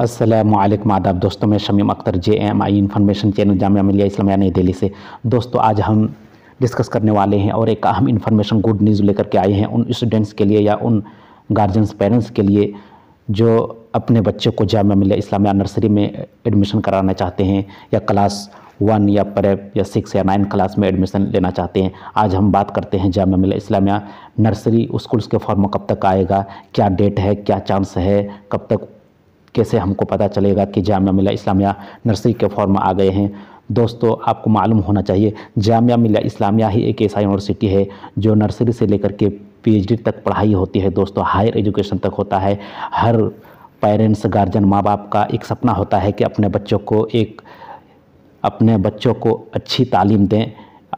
असलम आदाब दोस्तों मैं Shamim Akhtar J M I information channel Jamia Millia Islamia नई दिल्ली से दोस्तों आज हम डिस्कस करने वाले हैं और एक अहम इन्फॉर्मेशन गुड न्यूज़ लेकर के आए हैं उन स्टूडेंट्स के लिए या उन गार्जियंस पेरेंट्स के लिए जो अपने बच्चों को जामिया मिलिया इस्लामिया नर्सरी में एडमिशन कराना चाहते हैं या क्लास वन या प्रेप या सिक्स या नाइन क्लास में एडमिशन लेना चाहते हैं आज हम बात करते हैं जामिया मिलिया इस्लामिया नर्सरी स्कूल्स के फॉर्म कब तक आएगा क्या डेट है क्या चांस है कब तक कैसे हमको पता चलेगा कि जामिया मिला इस्लामिया नर्सरी के फॉर्म आ गए हैं दोस्तों आपको मालूम होना चाहिए जामिया मिला इस्लामिया ही एक ऐसा यूनिवर्सिटी है जो नर्सरी से लेकर के पीएचडी तक पढ़ाई होती है दोस्तों हायर एजुकेशन तक होता है हर पेरेंट्स गार्जियन माँ बाप का एक सपना होता है कि अपने बच्चों को एक अपने बच्चों को अच्छी तालीम दें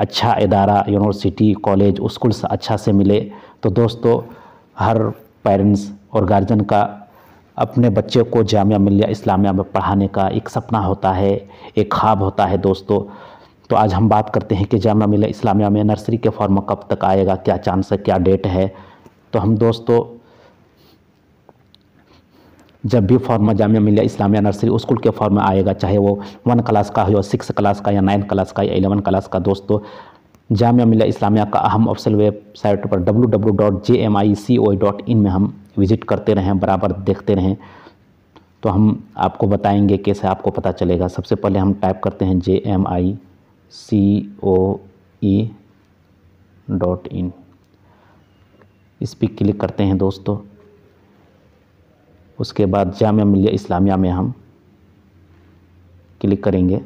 अच्छा इदारा यूनिवर्सिटी कॉलेज स्कूल अच्छा से मिले तो दोस्तों हर पेरेंट्स और गार्जियन का अपने बच्चे को जामिया मिलिया इस्लामिया में पढ़ाने का एक सपना होता है एक ख्वाब होता है दोस्तों तो आज हम बात करते हैं कि जामा मिलिया इस्लामिया में नर्सरी के फॉर्म कब तक आएगा क्या चांस है क्या डेट है तो हम दोस्तों जब भी form Jamia Millia Islamia nursery school के फॉर्म में आएगा चाहे वो वन क्लास का हो या सिक्स क्लास का या नाइन क्लास का या एलेवन क्लास का दोस्तों जामिया मिलिया इस्लामिया का अहम ऑफिसल वेबसाइट पर W W dot J M I C O dot in में हम विज़िट करते रहें बराबर देखते रहें तो हम आपको बताएंगे कैसे आपको पता चलेगा सबसे पहले हम टाइप करते हैं जे M I C O E dot in इस पर क्लिक करते हैं दोस्तों उसके बाद जामिया मिलिया इस्लामिया में हम क्लिक करेंगे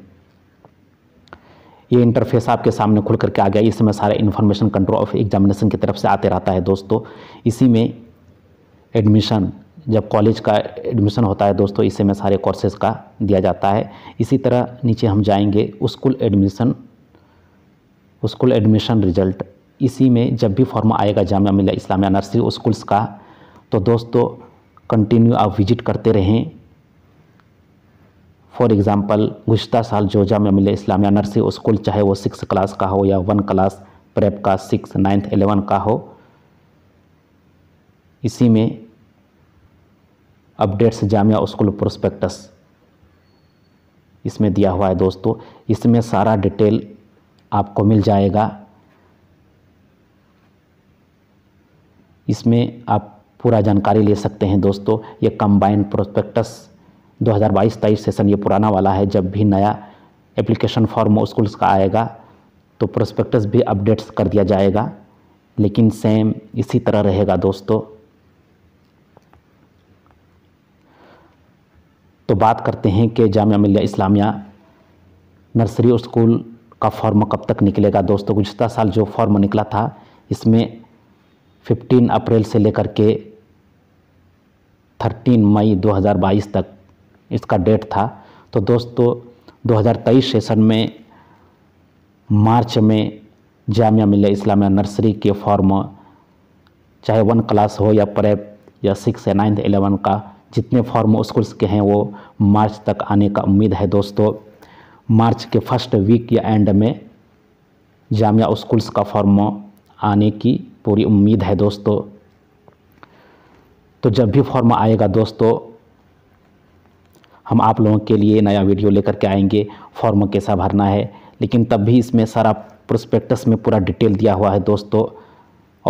ये इंटरफेस आपके सामने खुल करके आ गया इसमें सारे इन्फॉर्मेशन कंट्रोल ऑफ एग्जामिनेशन की तरफ से आते रहता है दोस्तों इसी में एडमिशन जब कॉलेज का एडमिशन होता है दोस्तों इसी में सारे कोर्सेज़ का दिया जाता है इसी तरह नीचे हम जाएंगे school admission school admission result इसी में जब भी फॉर्म आएगा जामिया मिल्ला इस्लामिया नर्सरी स्कूल्स का तो दोस्तों कंटिन्यू आप विजिट करते रहें फॉर एग्ज़ाम्पल गुज्त साल जो जामिया मिले इस्लामिया नर्सरी स्कूल चाहे वो सिक्स क्लास का हो या वन क्लास प्रेप का सिक्स नाइन्थ एलेवन का हो इसी में अपडेट्स जामिया स्कूल प्रोस्पेक्टस इसमें दिया हुआ है दोस्तों इसमें सारा डिटेल आपको मिल जाएगा इसमें आप पूरा जानकारी ले सकते हैं दोस्तों ये कंबाइन प्रोस्पेक्टस 2022 हज़ार सेशन ये पुराना वाला है जब भी नया एप्लीकेशन फॉर्म स्कूल्स का आएगा तो प्रोस्पेक्टस भी अपडेट्स कर दिया जाएगा लेकिन सेम इसी तरह रहेगा दोस्तों तो बात करते हैं कि जामिया मिल्ला इस्लामिया नर्सरी और स्कूल का फॉर्म कब तक निकलेगा दोस्तों गुजत साल जो फॉर्म निकला था इसमें 15 अप्रैल से लेकर के 13 मई 2022 तक इसका डेट था तो दोस्तों 2023 सेशन में मार्च में जामिया मिल्ला इस्लामिया नर्सरी के फॉर्म चाहे वन क्लास हो या प्रेप या सिक्स या नाइन्थ एलेवन का जितने फॉर्म स्कूल्स के हैं वो मार्च तक आने का उम्मीद है दोस्तों मार्च के फर्स्ट वीक या एंड में जामिया स्कूल्स का फॉर्म आने की पूरी उम्मीद है दोस्तों तो जब भी फॉर्म आएगा दोस्तों हम आप लोगों के लिए नया वीडियो लेकर के आएंगे फॉर्म कैसा भरना है लेकिन तब भी इसमें सारा प्रोस्पेक्टस में पूरा डिटेल दिया हुआ है दोस्तों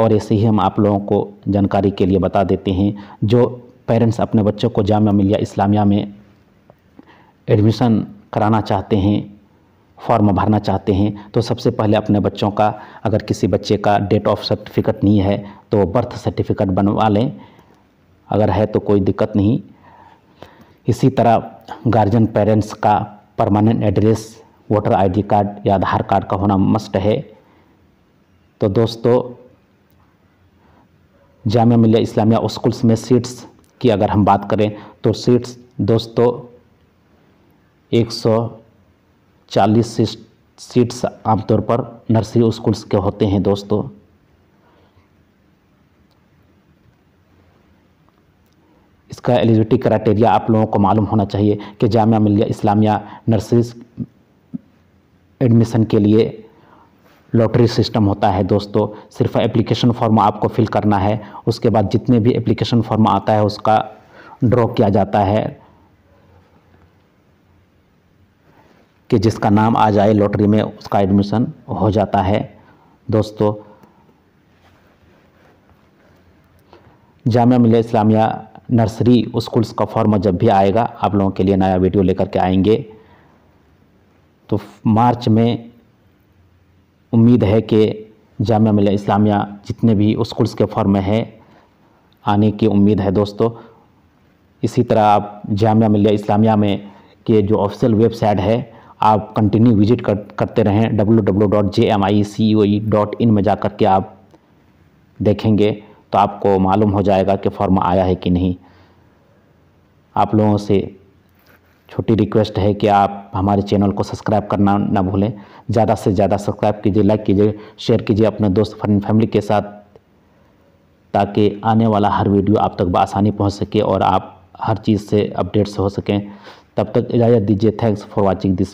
और ऐसे ही हम आप लोगों को जानकारी के लिए बता देते हैं जो पेरेंट्स अपने बच्चों को जामिया मिलिया इस्लामिया में एडमिशन कराना चाहते हैं फॉर्म भरना चाहते हैं तो सबसे पहले अपने बच्चों का अगर किसी बच्चे का डेट ऑफ सर्टिफिकेट नहीं है तो बर्थ सर्टिफिकेट बनवा लें अगर है तो कोई दिक्कत नहीं इसी तरह गार्जियन पेरेंट्स का permanent address voter ID card या आधार कार्ड का होना मस्ट है तो दोस्तों जामिया मिलिया इस्लामिया स्कूल्स में सीट्स की अगर हम बात करें तो सीट्स दोस्तों 140 सीट्स आमतौर पर नर्सरी स्कूल्स के होते हैं दोस्तों इसका एलिजिबिलिटी क्राइटेरिया आप लोगों को मालूम होना चाहिए कि जामिया मिलिया इस्लामिया नर्सरी एडमिशन के लिए लॉटरी सिस्टम होता है दोस्तों सिर्फ एप्लीकेशन फॉर्म आपको फिल करना है उसके बाद जितने भी एप्लीकेशन फॉर्म आता है उसका ड्रॉ किया जाता है कि जिसका नाम आ जाए लॉटरी में उसका एडमिशन हो जाता है दोस्तों जामिया मिलिया इस्लामिया नर्सरी स्कूल्स का फॉर्म जब भी आएगा आप लोगों के लिए नया वीडियो लेकर के आएंगे तो मार्च में उम्मीद है कि जामिया मिल इस्लामिया जितने भी स्कूल्स के फॉर्म में है आने की उम्मीद है दोस्तों इसी तरह आप जामिया मिल इस्लामिया में के जो ऑफिशियल वेबसाइट है आप कंटिन्यू विजिट कर, करते रहें इन e e में जा कर के आप देखेंगे तो आपको मालूम हो जाएगा कि फॉर्म आया है कि नहीं आप लोगों से छोटी रिक्वेस्ट है कि आप हमारे चैनल को सब्सक्राइब करना ना भूलें ज़्यादा से ज़्यादा सब्सक्राइब कीजिए लाइक कीजिए शेयर कीजिए अपने दोस्त फ्रेंड फैमिली के साथ ताकि आने वाला हर वीडियो आप तक बसानी पहुँच सके और आप हर चीज़ से अपडेट्स हो सकें तब तक इजाज़त दीजिए थैंक्स फॉर वॉचिंग दिस